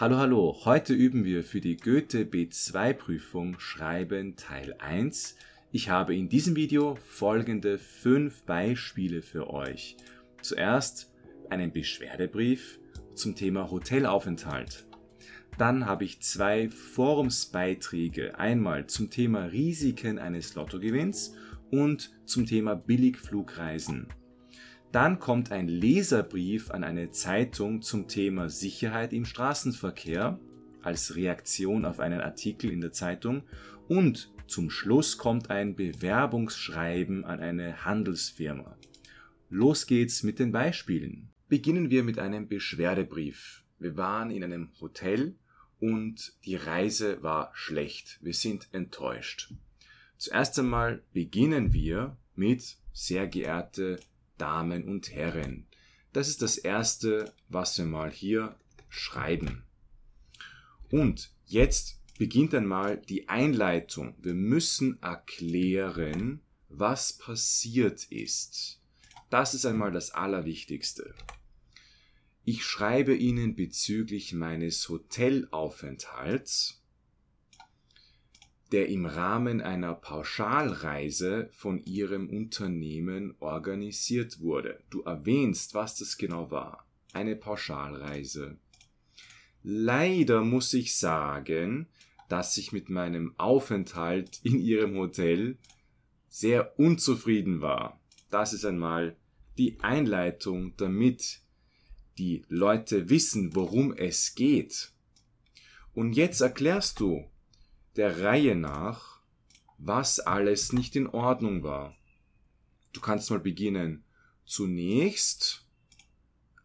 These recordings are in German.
Hallo, hallo. Heute üben wir für die Goethe B2 Prüfung Schreiben Teil 1. Ich habe in diesem Video folgende fünf Beispiele für euch. Zuerst einen Beschwerdebrief zum Thema Hotelaufenthalt. Dann habe ich zwei Forumsbeiträge, einmal zum Thema Risiken eines Lottogewinns und zum Thema Billigflugreisen. Dann kommt ein Leserbrief an eine Zeitung zum Thema Sicherheit im Straßenverkehr als Reaktion auf einen Artikel in der Zeitung und zum Schluss kommt ein Bewerbungsschreiben an eine Handelsfirma. Los geht's mit den Beispielen. Beginnen wir mit einem Beschwerdebrief. Wir waren in einem Hotel und die Reise war schlecht. Wir sind enttäuscht. Zuerst einmal beginnen wir mit sehr geehrte Damen und Herren. Das ist das Erste, was wir mal hier schreiben. Und jetzt beginnt einmal die Einleitung. Wir müssen erklären, was passiert ist. Das ist einmal das Allerwichtigste. Ich schreibe Ihnen bezüglich meines Hotelaufenthalts der im Rahmen einer Pauschalreise von ihrem Unternehmen organisiert wurde. Du erwähnst, was das genau war. Eine Pauschalreise. Leider muss ich sagen, dass ich mit meinem Aufenthalt in ihrem Hotel sehr unzufrieden war. Das ist einmal die Einleitung, damit die Leute wissen, worum es geht. Und jetzt erklärst du, der Reihe nach, was alles nicht in Ordnung war. Du kannst mal beginnen. Zunächst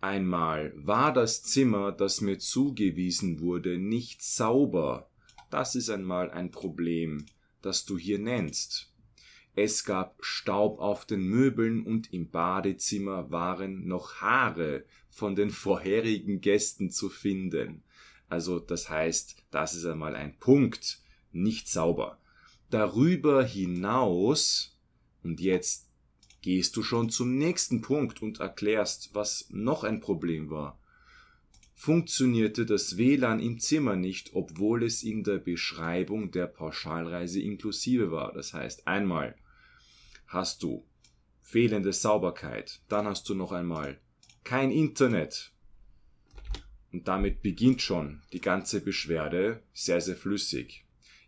einmal war das Zimmer, das mir zugewiesen wurde, nicht sauber. Das ist einmal ein Problem, das du hier nennst. Es gab Staub auf den Möbeln und im Badezimmer waren noch Haare von den vorherigen Gästen zu finden. Also das heißt, das ist einmal ein Punkt, nicht sauber. Darüber hinaus, und jetzt gehst du schon zum nächsten Punkt und erklärst, was noch ein Problem war. Funktionierte das WLAN im Zimmer nicht, obwohl es in der Beschreibung der Pauschalreise inklusive war. Das heißt, einmal hast du fehlende Sauberkeit, dann hast du noch einmal kein Internet. Und damit beginnt schon die ganze Beschwerde sehr, sehr flüssig.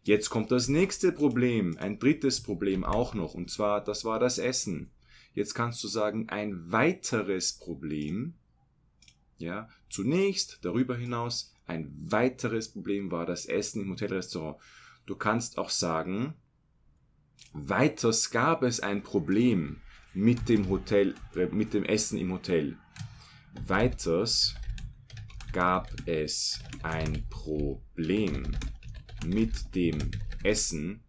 Jetzt kommt das nächste Problem, ein drittes Problem auch noch, und zwar, das war das Essen. Jetzt kannst du sagen, ein weiteres Problem, ja, zunächst, darüber hinaus, ein weiteres Problem war das Essen im Hotelrestaurant. Du kannst auch sagen, weiters gab es ein Problem mit dem Hotel, äh, mit dem Essen im Hotel. Weiters gab es ein Problem mit dem Essen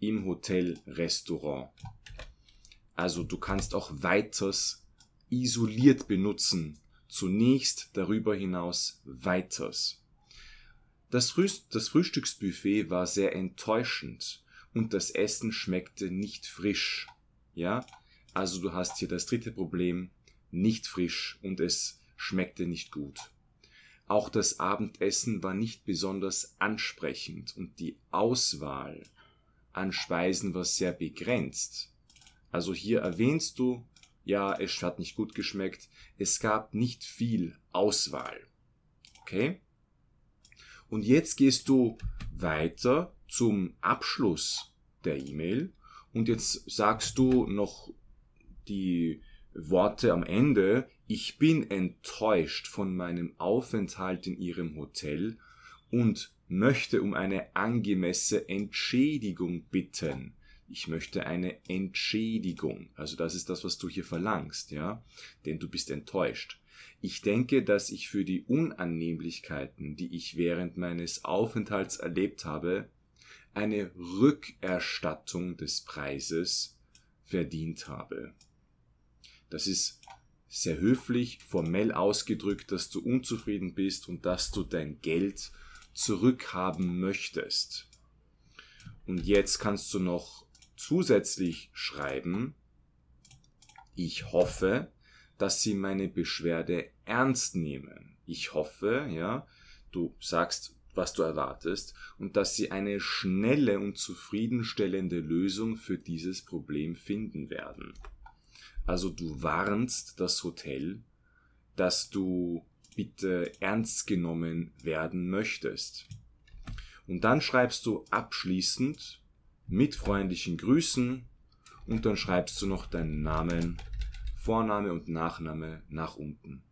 im Hotel-Restaurant. Also du kannst auch weiters isoliert benutzen. Zunächst darüber hinaus weiters. Das, Früh das Frühstücksbuffet war sehr enttäuschend und das Essen schmeckte nicht frisch. Ja, also du hast hier das dritte Problem, nicht frisch und es schmeckte nicht gut. Auch das Abendessen war nicht besonders ansprechend und die Auswahl an Speisen war sehr begrenzt. Also hier erwähnst du, ja, es hat nicht gut geschmeckt, es gab nicht viel Auswahl. Okay? Und jetzt gehst du weiter zum Abschluss der E-Mail und jetzt sagst du noch die Worte am Ende, ich bin enttäuscht von meinem Aufenthalt in Ihrem Hotel und möchte um eine angemessene Entschädigung bitten. Ich möchte eine Entschädigung. Also das ist das, was du hier verlangst, ja? Denn du bist enttäuscht. Ich denke, dass ich für die Unannehmlichkeiten, die ich während meines Aufenthalts erlebt habe, eine Rückerstattung des Preises verdient habe. Das ist sehr höflich, formell ausgedrückt, dass du unzufrieden bist und dass du dein Geld zurückhaben möchtest. Und jetzt kannst du noch zusätzlich schreiben, ich hoffe, dass sie meine Beschwerde ernst nehmen. Ich hoffe, ja, du sagst, was du erwartest und dass sie eine schnelle und zufriedenstellende Lösung für dieses Problem finden werden. Also du warnst das Hotel, dass du bitte ernst genommen werden möchtest. Und dann schreibst du abschließend mit freundlichen Grüßen und dann schreibst du noch deinen Namen, Vorname und Nachname nach unten.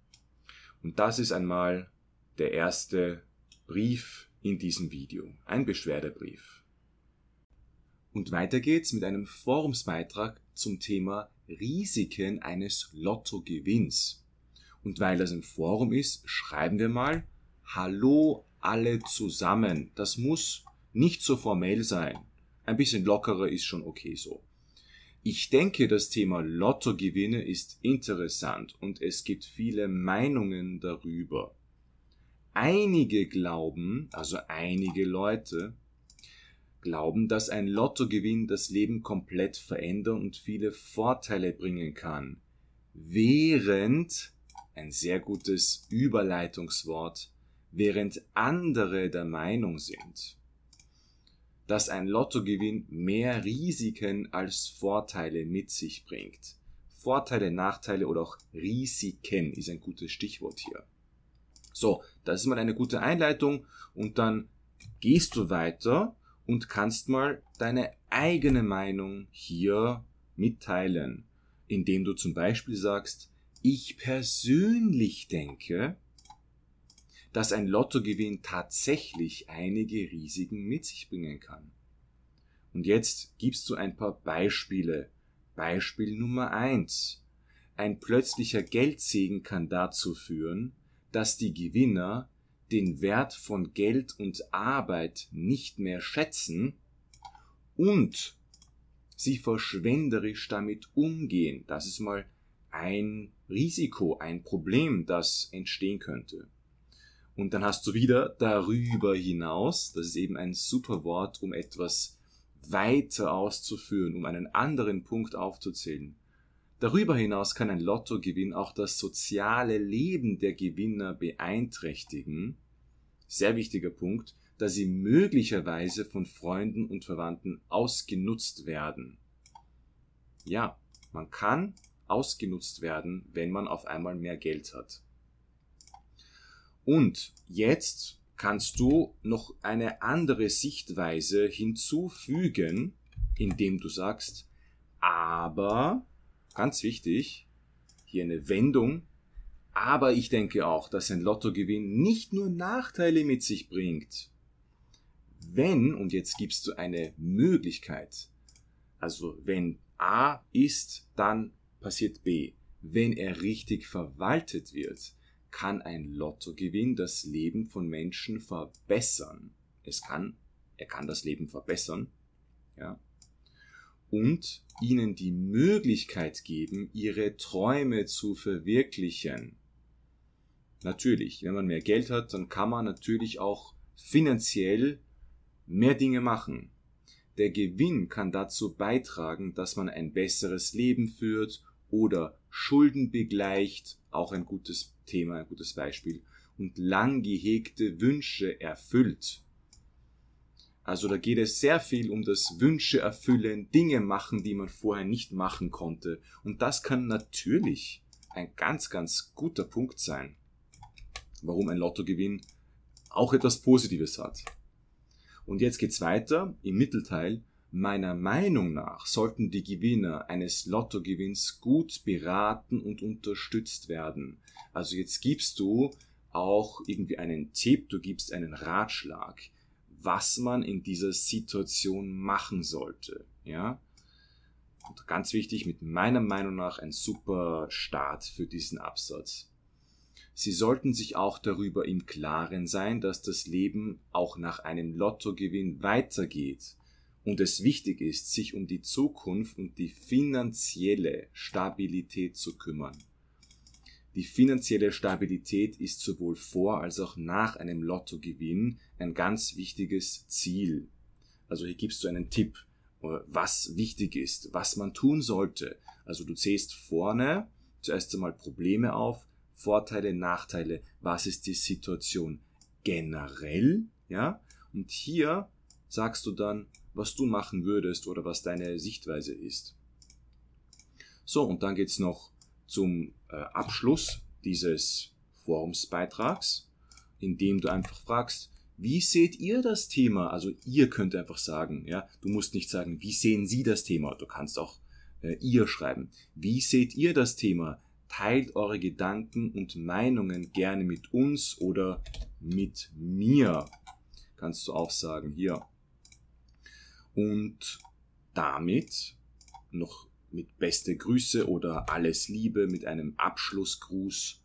Und das ist einmal der erste Brief in diesem Video, ein Beschwerdebrief. Und weiter geht's mit einem Forumsbeitrag zum Thema Risiken eines Lottogewinns. Und weil das ein Forum ist, schreiben wir mal Hallo alle zusammen. Das muss nicht so formell sein. Ein bisschen lockerer ist schon okay so. Ich denke, das Thema Lottogewinne ist interessant und es gibt viele Meinungen darüber. Einige glauben, also einige Leute, glauben, dass ein Lottogewinn das Leben komplett verändern und viele Vorteile bringen kann. Während ein sehr gutes Überleitungswort, während andere der Meinung sind, dass ein Lottogewinn mehr Risiken als Vorteile mit sich bringt. Vorteile, Nachteile oder auch Risiken ist ein gutes Stichwort hier. So, das ist mal eine gute Einleitung und dann gehst du weiter und kannst mal deine eigene Meinung hier mitteilen, indem du zum Beispiel sagst, ich persönlich denke, dass ein Lottogewinn tatsächlich einige Risiken mit sich bringen kann. Und jetzt gibst du ein paar Beispiele. Beispiel Nummer eins: Ein plötzlicher Geldsegen kann dazu führen, dass die Gewinner den Wert von Geld und Arbeit nicht mehr schätzen und sie verschwenderisch damit umgehen. Das ist mal ein Risiko, ein Problem, das entstehen könnte. Und dann hast du wieder darüber hinaus, das ist eben ein super Wort, um etwas weiter auszuführen, um einen anderen Punkt aufzuzählen. Darüber hinaus kann ein Lottogewinn auch das soziale Leben der Gewinner beeinträchtigen. Sehr wichtiger Punkt, da sie möglicherweise von Freunden und Verwandten ausgenutzt werden. Ja, man kann ausgenutzt werden, wenn man auf einmal mehr Geld hat. Und jetzt kannst du noch eine andere Sichtweise hinzufügen, indem du sagst, aber ganz wichtig, hier eine Wendung. Aber ich denke auch, dass ein Lottogewinn nicht nur Nachteile mit sich bringt. Wenn, und jetzt gibst du eine Möglichkeit, also wenn A ist, dann passiert B. Wenn er richtig verwaltet wird, kann ein Lottogewinn das Leben von Menschen verbessern. Es kann, er kann das Leben verbessern. Ja, und ihnen die Möglichkeit geben, ihre Träume zu verwirklichen. Natürlich, wenn man mehr Geld hat, dann kann man natürlich auch finanziell mehr Dinge machen. Der Gewinn kann dazu beitragen, dass man ein besseres Leben führt oder Schulden begleicht, auch ein gutes Thema, ein gutes Beispiel, und lang gehegte Wünsche erfüllt. Also da geht es sehr viel um das Wünsche erfüllen, Dinge machen, die man vorher nicht machen konnte. Und das kann natürlich ein ganz, ganz guter Punkt sein, warum ein Lottogewinn auch etwas Positives hat. Und jetzt geht's weiter im Mittelteil. Meiner Meinung nach sollten die Gewinner eines Lottogewinns gut beraten und unterstützt werden. Also jetzt gibst du auch irgendwie einen Tipp, du gibst einen Ratschlag was man in dieser Situation machen sollte. Ja? Und ganz wichtig, mit meiner Meinung nach ein super Start für diesen Absatz. Sie sollten sich auch darüber im Klaren sein, dass das Leben auch nach einem Lottogewinn weitergeht und es wichtig ist, sich um die Zukunft und die finanzielle Stabilität zu kümmern. Die finanzielle Stabilität ist sowohl vor als auch nach einem Lottogewinn ein ganz wichtiges Ziel. Also hier gibst du einen Tipp, äh, was wichtig ist, was man tun sollte. Also du zählst vorne zuerst einmal Probleme auf, Vorteile, Nachteile, was ist die Situation generell, ja? Und hier sagst du dann, was du machen würdest oder was deine Sichtweise ist. So, und dann geht's noch zum äh, Abschluss dieses Forumsbeitrags, indem du einfach fragst, wie seht ihr das Thema? Also ihr könnt einfach sagen, ja, du musst nicht sagen, wie sehen Sie das Thema? Du kannst auch äh, ihr schreiben. Wie seht ihr das Thema? Teilt eure Gedanken und Meinungen gerne mit uns oder mit mir. Kannst du auch sagen hier. Und damit noch mit beste Grüße oder alles Liebe mit einem Abschlussgruß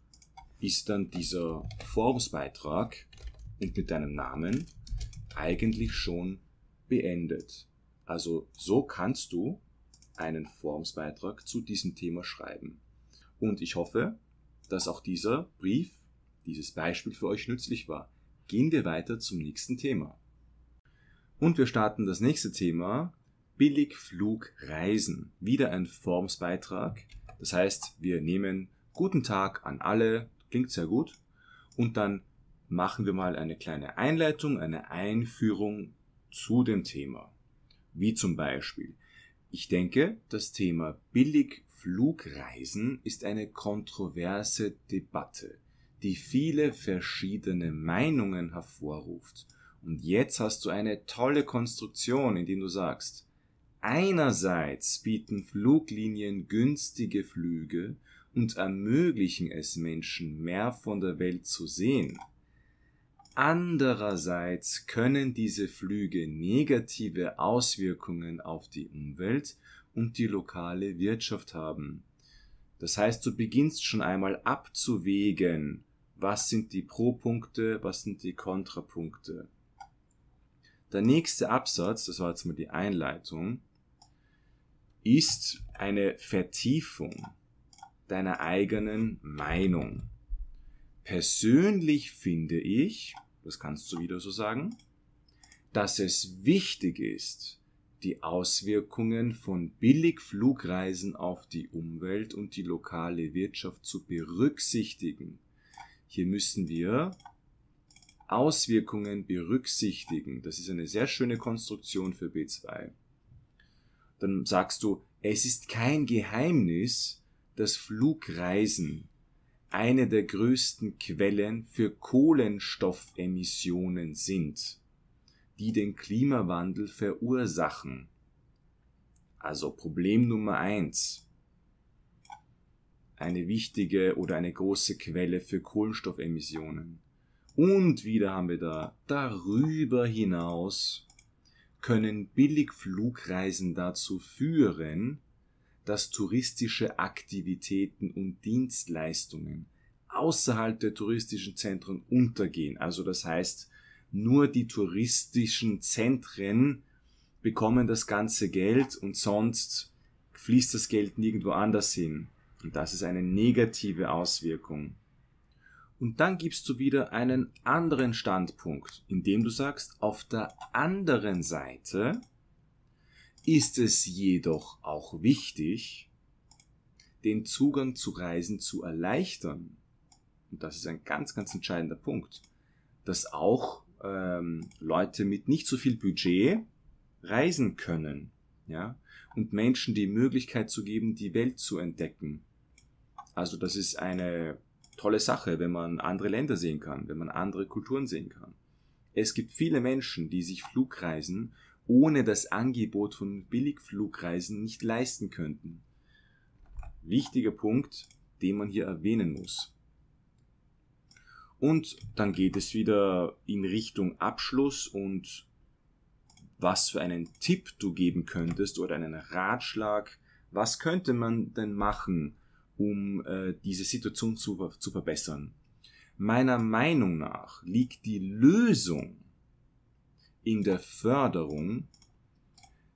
ist dann dieser Formsbeitrag und mit deinem Namen eigentlich schon beendet. Also so kannst du einen Formsbeitrag zu diesem Thema schreiben. Und ich hoffe, dass auch dieser Brief, dieses Beispiel für euch nützlich war. Gehen wir weiter zum nächsten Thema. Und wir starten das nächste Thema Billigflugreisen. Wieder ein Formsbeitrag. Das heißt, wir nehmen guten Tag an alle, klingt sehr gut, und dann machen wir mal eine kleine Einleitung, eine Einführung zu dem Thema. Wie zum Beispiel, ich denke, das Thema Billigflugreisen ist eine kontroverse Debatte, die viele verschiedene Meinungen hervorruft. Und jetzt hast du eine tolle Konstruktion, indem du sagst, Einerseits bieten Fluglinien günstige Flüge und ermöglichen es Menschen, mehr von der Welt zu sehen. Andererseits können diese Flüge negative Auswirkungen auf die Umwelt und die lokale Wirtschaft haben. Das heißt, du beginnst schon einmal abzuwägen, was sind die Pro-Punkte, was sind die Kontrapunkte. Der nächste Absatz, das war jetzt mal die Einleitung, ist eine Vertiefung deiner eigenen Meinung. Persönlich finde ich, das kannst du wieder so sagen, dass es wichtig ist, die Auswirkungen von Billigflugreisen auf die Umwelt und die lokale Wirtschaft zu berücksichtigen. Hier müssen wir Auswirkungen berücksichtigen. Das ist eine sehr schöne Konstruktion für B2 dann sagst du, es ist kein Geheimnis, dass Flugreisen eine der größten Quellen für Kohlenstoffemissionen sind, die den Klimawandel verursachen. Also Problem Nummer eins. Eine wichtige oder eine große Quelle für Kohlenstoffemissionen. Und wieder haben wir da darüber hinaus können Billigflugreisen dazu führen, dass touristische Aktivitäten und Dienstleistungen außerhalb der touristischen Zentren untergehen. Also das heißt, nur die touristischen Zentren bekommen das ganze Geld und sonst fließt das Geld nirgendwo anders hin. Und das ist eine negative Auswirkung und dann gibst du wieder einen anderen Standpunkt, indem du sagst, auf der anderen Seite ist es jedoch auch wichtig, den Zugang zu Reisen zu erleichtern. Und das ist ein ganz, ganz entscheidender Punkt, dass auch ähm, Leute mit nicht so viel Budget reisen können, ja, und Menschen die Möglichkeit zu geben, die Welt zu entdecken. Also das ist eine tolle Sache, wenn man andere Länder sehen kann, wenn man andere Kulturen sehen kann. Es gibt viele Menschen, die sich Flugreisen ohne das Angebot von Billigflugreisen nicht leisten könnten. Wichtiger Punkt, den man hier erwähnen muss. Und dann geht es wieder in Richtung Abschluss und was für einen Tipp du geben könntest oder einen Ratschlag, was könnte man denn machen, um äh, diese Situation zu, zu verbessern. Meiner Meinung nach liegt die Lösung in der Förderung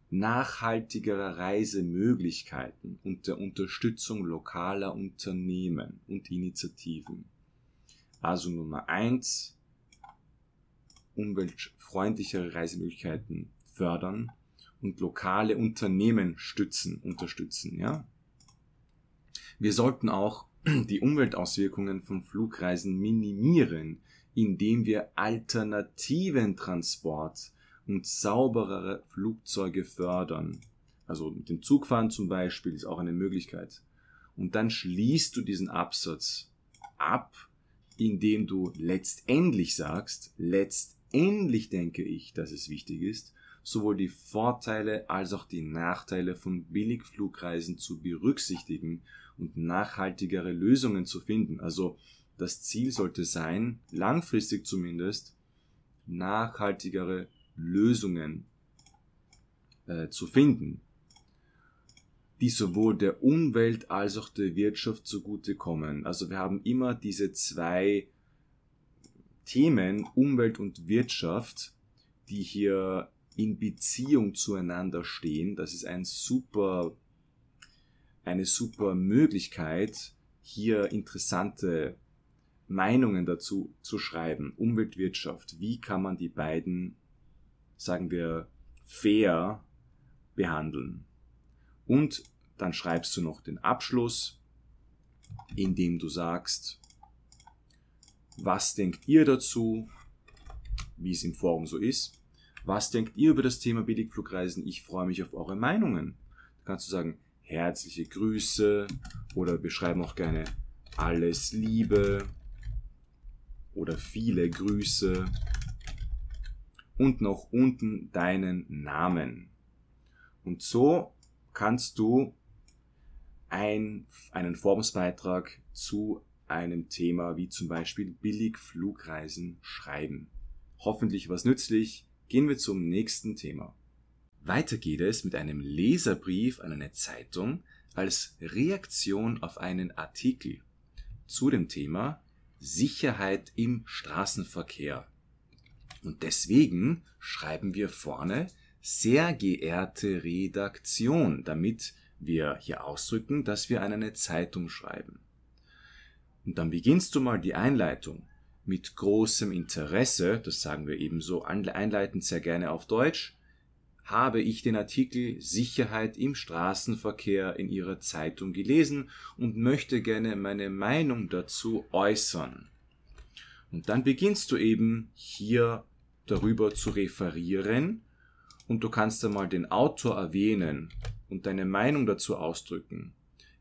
nachhaltigerer Reisemöglichkeiten und der Unterstützung lokaler Unternehmen und Initiativen. Also Nummer eins, umweltfreundlichere Reisemöglichkeiten fördern und lokale Unternehmen stützen, unterstützen, ja. Wir sollten auch die Umweltauswirkungen von Flugreisen minimieren, indem wir alternativen Transport und sauberere Flugzeuge fördern. Also mit dem Zugfahren zum Beispiel ist auch eine Möglichkeit. Und dann schließt du diesen Absatz ab, indem du letztendlich sagst, letztendlich denke ich, dass es wichtig ist, sowohl die Vorteile als auch die Nachteile von Billigflugreisen zu berücksichtigen und nachhaltigere Lösungen zu finden. Also das Ziel sollte sein, langfristig zumindest, nachhaltigere Lösungen äh, zu finden, die sowohl der Umwelt als auch der Wirtschaft zugutekommen. Also wir haben immer diese zwei Themen, Umwelt und Wirtschaft, die hier in Beziehung zueinander stehen. Das ist ein super eine super Möglichkeit, hier interessante Meinungen dazu zu schreiben. Umweltwirtschaft, wie kann man die beiden, sagen wir, fair behandeln? Und dann schreibst du noch den Abschluss, indem du sagst, was denkt ihr dazu, wie es im Forum so ist? Was denkt ihr über das Thema Billigflugreisen? Ich freue mich auf eure Meinungen. Da kannst du sagen, herzliche Grüße oder wir schreiben auch gerne alles Liebe oder viele Grüße und noch unten deinen Namen. Und so kannst du ein, einen Formsbeitrag zu einem Thema wie zum Beispiel Billigflugreisen schreiben. Hoffentlich was nützlich. Gehen wir zum nächsten Thema. Weiter geht es mit einem Leserbrief an eine Zeitung als Reaktion auf einen Artikel zu dem Thema Sicherheit im Straßenverkehr. Und deswegen schreiben wir vorne sehr geehrte Redaktion, damit wir hier ausdrücken, dass wir an eine Zeitung schreiben. Und dann beginnst du mal die Einleitung mit großem Interesse, das sagen wir ebenso einleitend sehr gerne auf Deutsch, habe ich den Artikel Sicherheit im Straßenverkehr in Ihrer Zeitung gelesen und möchte gerne meine Meinung dazu äußern. Und dann beginnst du eben hier darüber zu referieren und du kannst einmal den Autor erwähnen und deine Meinung dazu ausdrücken.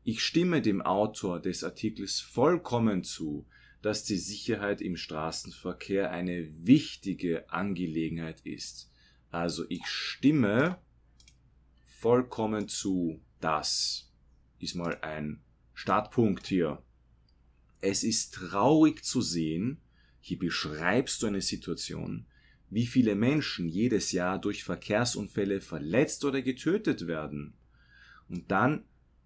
Ich stimme dem Autor des Artikels vollkommen zu, dass die Sicherheit im Straßenverkehr eine wichtige Angelegenheit ist. Also ich stimme vollkommen zu. Das ist mal ein Startpunkt hier. Es ist traurig zu sehen, hier beschreibst du eine Situation, wie viele Menschen jedes Jahr durch Verkehrsunfälle verletzt oder getötet werden. Und dann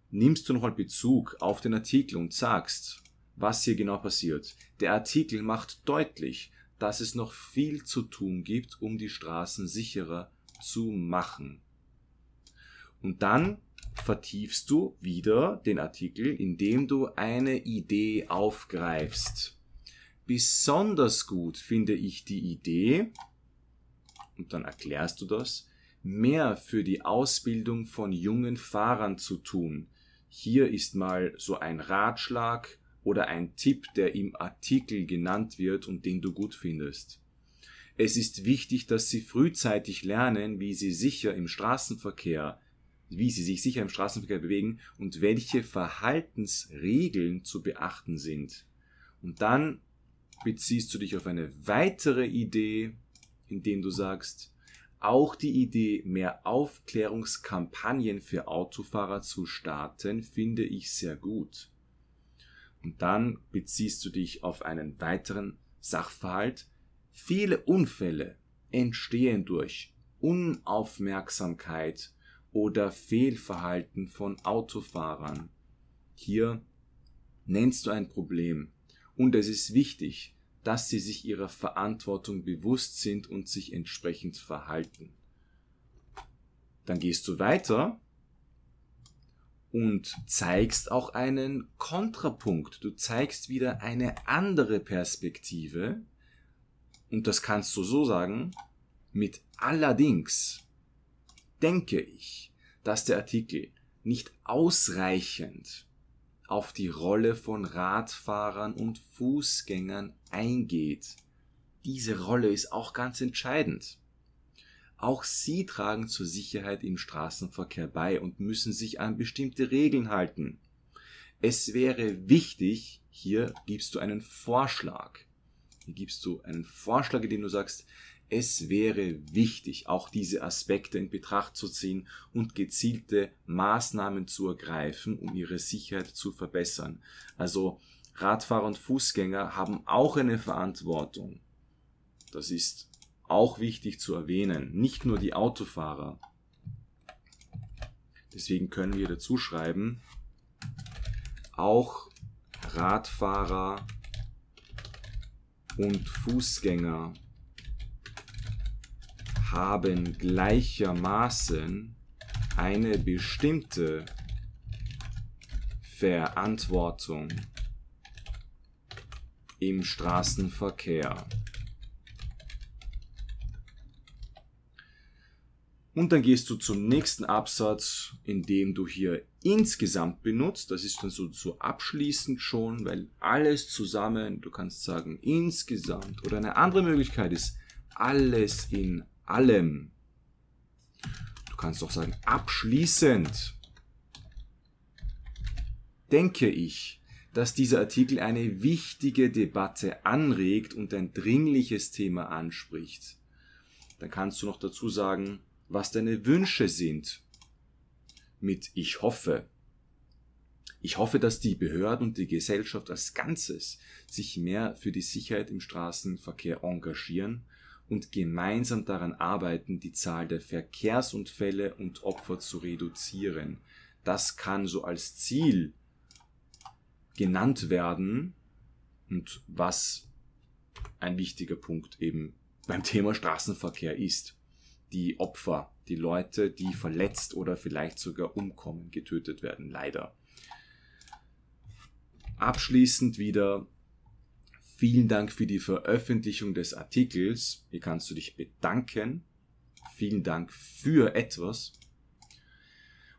nimmst du nochmal Bezug auf den Artikel und sagst, was hier genau passiert. Der Artikel macht deutlich, dass es noch viel zu tun gibt, um die Straßen sicherer zu machen. Und dann vertiefst du wieder den Artikel, indem du eine Idee aufgreifst. Besonders gut finde ich die Idee, und dann erklärst du das, mehr für die Ausbildung von jungen Fahrern zu tun. Hier ist mal so ein Ratschlag, oder ein Tipp, der im Artikel genannt wird und den du gut findest. Es ist wichtig, dass sie frühzeitig lernen, wie sie sicher im Straßenverkehr, wie sie sich sicher im Straßenverkehr bewegen und welche Verhaltensregeln zu beachten sind. Und dann beziehst du dich auf eine weitere Idee, indem du sagst, auch die Idee, mehr Aufklärungskampagnen für Autofahrer zu starten, finde ich sehr gut. Und dann beziehst du dich auf einen weiteren Sachverhalt. Viele Unfälle entstehen durch Unaufmerksamkeit oder Fehlverhalten von Autofahrern. Hier nennst du ein Problem und es ist wichtig, dass sie sich ihrer Verantwortung bewusst sind und sich entsprechend verhalten. Dann gehst du weiter und zeigst auch einen Kontrapunkt. Du zeigst wieder eine andere Perspektive. Und das kannst du so sagen, mit allerdings denke ich, dass der Artikel nicht ausreichend auf die Rolle von Radfahrern und Fußgängern eingeht. Diese Rolle ist auch ganz entscheidend. Auch sie tragen zur Sicherheit im Straßenverkehr bei und müssen sich an bestimmte Regeln halten. Es wäre wichtig, hier gibst du einen Vorschlag. Hier gibst du einen Vorschlag, in dem du sagst, es wäre wichtig, auch diese Aspekte in Betracht zu ziehen und gezielte Maßnahmen zu ergreifen, um ihre Sicherheit zu verbessern. Also Radfahrer und Fußgänger haben auch eine Verantwortung. Das ist auch wichtig zu erwähnen. Nicht nur die Autofahrer. Deswegen können wir dazu schreiben, auch Radfahrer und Fußgänger haben gleichermaßen eine bestimmte Verantwortung im Straßenverkehr. Und dann gehst du zum nächsten Absatz, indem du hier insgesamt benutzt. Das ist dann so, so abschließend schon, weil alles zusammen, du kannst sagen insgesamt. Oder eine andere Möglichkeit ist alles in allem. Du kannst auch sagen abschließend. Denke ich, dass dieser Artikel eine wichtige Debatte anregt und ein dringliches Thema anspricht. Dann kannst du noch dazu sagen, was deine Wünsche sind mit Ich hoffe. Ich hoffe, dass die Behörden und die Gesellschaft als Ganzes sich mehr für die Sicherheit im Straßenverkehr engagieren und gemeinsam daran arbeiten, die Zahl der Verkehrsunfälle und Opfer zu reduzieren. Das kann so als Ziel genannt werden und was ein wichtiger Punkt eben beim Thema Straßenverkehr ist die Opfer, die Leute, die verletzt oder vielleicht sogar umkommen, getötet werden, leider. Abschließend wieder vielen Dank für die Veröffentlichung des Artikels. Hier kannst du dich bedanken. Vielen Dank für etwas.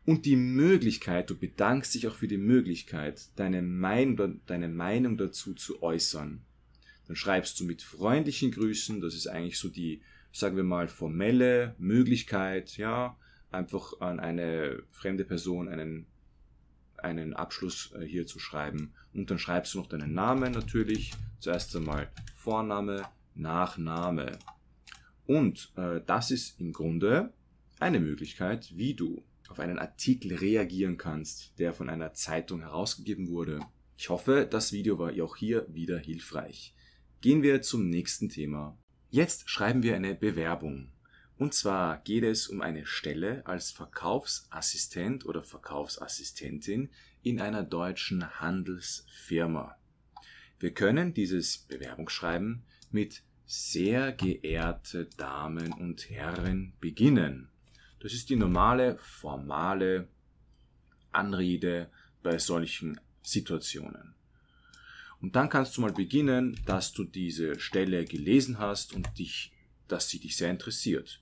Und die Möglichkeit, du bedankst dich auch für die Möglichkeit, deine, mein deine Meinung dazu zu äußern. Dann schreibst du mit freundlichen Grüßen, das ist eigentlich so die sagen wir mal, formelle Möglichkeit, ja, einfach an eine fremde Person einen, einen Abschluss äh, hier zu schreiben. Und dann schreibst du noch deinen Namen natürlich. Zuerst einmal Vorname, Nachname. Und äh, das ist im Grunde eine Möglichkeit, wie du auf einen Artikel reagieren kannst, der von einer Zeitung herausgegeben wurde. Ich hoffe, das Video war auch hier wieder hilfreich. Gehen wir zum nächsten Thema. Jetzt schreiben wir eine Bewerbung. Und zwar geht es um eine Stelle als Verkaufsassistent oder Verkaufsassistentin in einer deutschen Handelsfirma. Wir können dieses Bewerbungsschreiben mit sehr geehrte Damen und Herren beginnen. Das ist die normale, formale Anrede bei solchen Situationen. Und dann kannst du mal beginnen, dass du diese Stelle gelesen hast und dich, dass sie dich sehr interessiert.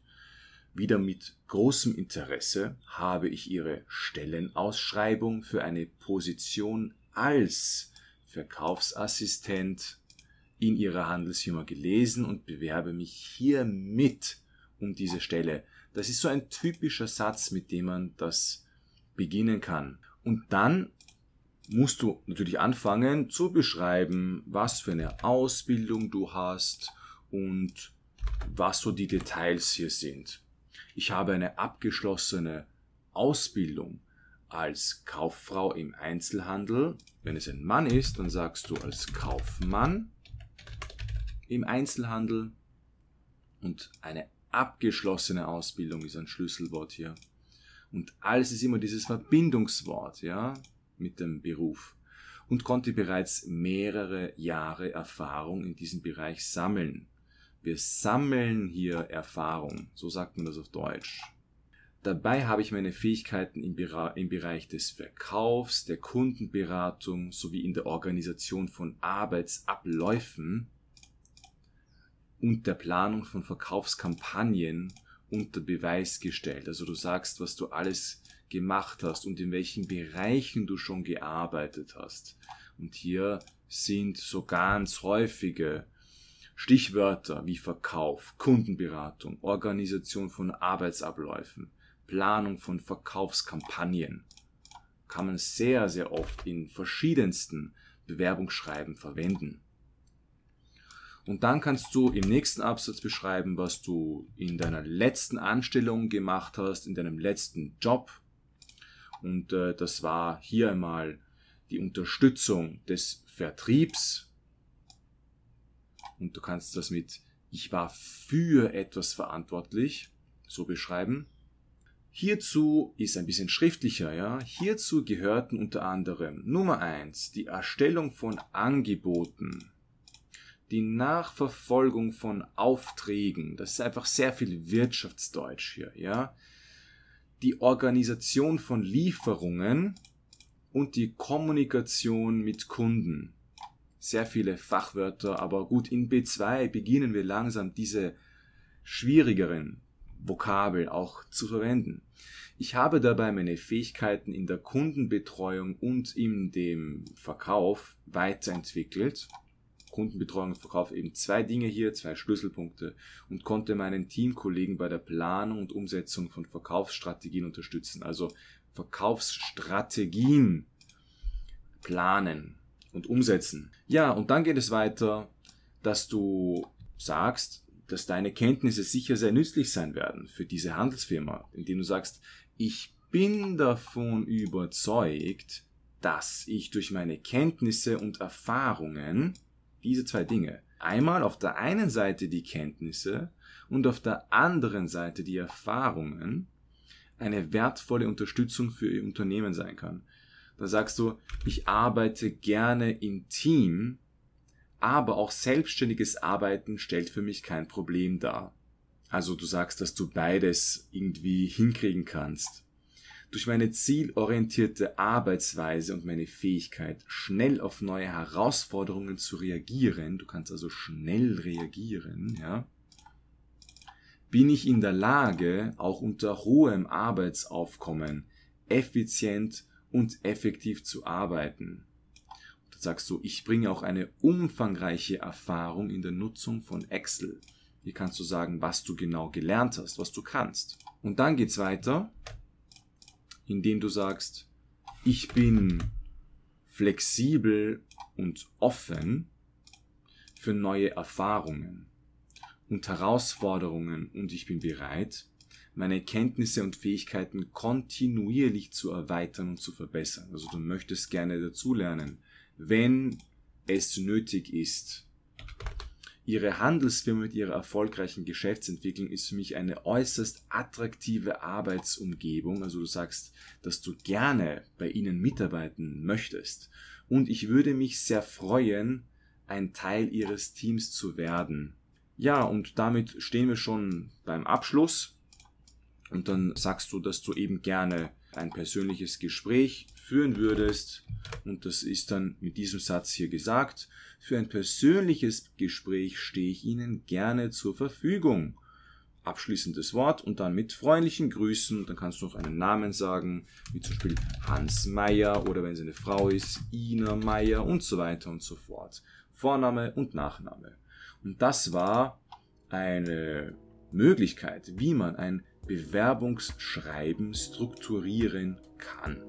Wieder mit großem Interesse habe ich Ihre Stellenausschreibung für eine Position als Verkaufsassistent in Ihrer Handelsfirma gelesen und bewerbe mich hiermit um diese Stelle. Das ist so ein typischer Satz, mit dem man das beginnen kann. Und dann musst du natürlich anfangen zu beschreiben, was für eine Ausbildung du hast und was so die Details hier sind. Ich habe eine abgeschlossene Ausbildung als Kauffrau im Einzelhandel. Wenn es ein Mann ist, dann sagst du als Kaufmann im Einzelhandel. Und eine abgeschlossene Ausbildung ist ein Schlüsselwort hier. Und alles ist immer dieses Verbindungswort, ja mit dem Beruf und konnte bereits mehrere Jahre Erfahrung in diesem Bereich sammeln. Wir sammeln hier Erfahrung, so sagt man das auf Deutsch. Dabei habe ich meine Fähigkeiten im, Bereich des Verkaufs, der Kundenberatung sowie in der Organisation von Arbeitsabläufen und der Planung von Verkaufskampagnen unter Beweis gestellt. Also du sagst, was du alles gemacht hast und in welchen Bereichen du schon gearbeitet hast. Und hier sind so ganz häufige Stichwörter wie Verkauf, Kundenberatung, Organisation von Arbeitsabläufen, Planung von Verkaufskampagnen. Kann man sehr, sehr oft in verschiedensten Bewerbungsschreiben verwenden. Und dann kannst du im nächsten Absatz beschreiben, was du in deiner letzten Anstellung gemacht hast, in deinem letzten Job, und äh, das war hier einmal die Unterstützung des Vertriebs. Und du kannst das mit Ich war für etwas verantwortlich so beschreiben. Hierzu ist ein bisschen schriftlicher, ja. Hierzu gehörten unter anderem Nummer 1 die Erstellung von Angeboten, die Nachverfolgung von Aufträgen. Das ist einfach sehr viel Wirtschaftsdeutsch hier, ja die Organisation von Lieferungen und die Kommunikation mit Kunden. Sehr viele Fachwörter, aber gut, in B2 beginnen wir langsam diese schwierigeren Vokabel auch zu verwenden. Ich habe dabei meine Fähigkeiten in der Kundenbetreuung und in dem Verkauf weiterentwickelt Kundenbetreuung und Verkauf eben zwei Dinge hier, zwei Schlüsselpunkte und konnte meinen Teamkollegen bei der Planung und Umsetzung von Verkaufsstrategien unterstützen. Also Verkaufsstrategien planen und umsetzen. Ja, und dann geht es weiter, dass du sagst, dass deine Kenntnisse sicher sehr nützlich sein werden für diese Handelsfirma, indem du sagst, ich bin davon überzeugt, dass ich durch meine Kenntnisse und Erfahrungen diese zwei Dinge. Einmal auf der einen Seite die Kenntnisse und auf der anderen Seite die Erfahrungen eine wertvolle Unterstützung für ihr Unternehmen sein kann. Da sagst du, ich arbeite gerne im Team, aber auch selbstständiges Arbeiten stellt für mich kein Problem dar. Also du sagst, dass du beides irgendwie hinkriegen kannst durch meine zielorientierte Arbeitsweise und meine Fähigkeit, schnell auf neue Herausforderungen zu reagieren, du kannst also schnell reagieren, ja, bin ich in der Lage, auch unter hohem Arbeitsaufkommen effizient und effektiv zu arbeiten. Und dann sagst du, ich bringe auch eine umfangreiche Erfahrung in der Nutzung von Excel. Hier kannst du sagen, was du genau gelernt hast, was du kannst. Und dann geht's weiter indem du sagst, ich bin flexibel und offen für neue Erfahrungen und Herausforderungen und ich bin bereit, meine Kenntnisse und Fähigkeiten kontinuierlich zu erweitern und zu verbessern. Also du möchtest gerne dazulernen, wenn es nötig ist. Ihre Handelsfirma mit ihrer erfolgreichen Geschäftsentwicklung ist für mich eine äußerst attraktive Arbeitsumgebung. Also du sagst, dass du gerne bei ihnen mitarbeiten möchtest. Und ich würde mich sehr freuen, ein Teil ihres Teams zu werden. Ja, und damit stehen wir schon beim Abschluss. Und dann sagst du, dass du eben gerne ein persönliches Gespräch führen würdest, und das ist dann mit diesem Satz hier gesagt, für ein persönliches Gespräch stehe ich Ihnen gerne zur Verfügung. Abschließendes Wort und dann mit freundlichen Grüßen, dann kannst du noch einen Namen sagen, wie zum Beispiel Hans Meier oder wenn es eine Frau ist, Ina Meier und so weiter und so fort. Vorname und Nachname. Und das war eine Möglichkeit, wie man ein Bewerbungsschreiben strukturieren kann.